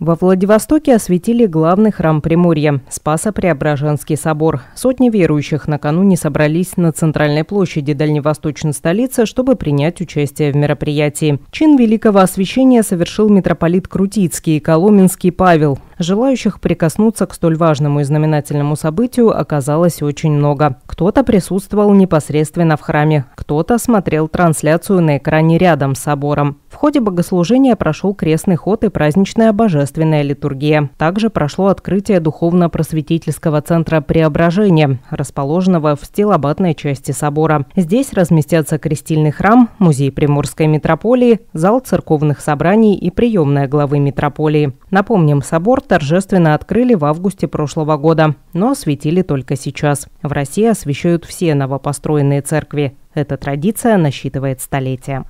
Во Владивостоке осветили главный храм Приморья – Спасо-Преображенский собор. Сотни верующих накануне собрались на центральной площади дальневосточной столицы, чтобы принять участие в мероприятии. Чин великого освящения совершил митрополит Крутицкий и Коломенский Павел. Желающих прикоснуться к столь важному и знаменательному событию оказалось очень много. Кто-то присутствовал непосредственно в храме, кто-то смотрел трансляцию на экране рядом с собором ходе богослужения прошел крестный ход и праздничная божественная литургия. Также прошло открытие духовно-просветительского центра преображения, расположенного в стилобатной части собора. Здесь разместятся крестильный храм, музей Приморской митрополии, зал церковных собраний и приемная главы митрополии. Напомним, собор торжественно открыли в августе прошлого года, но осветили только сейчас. В России освещают все новопостроенные церкви. Эта традиция насчитывает столетия.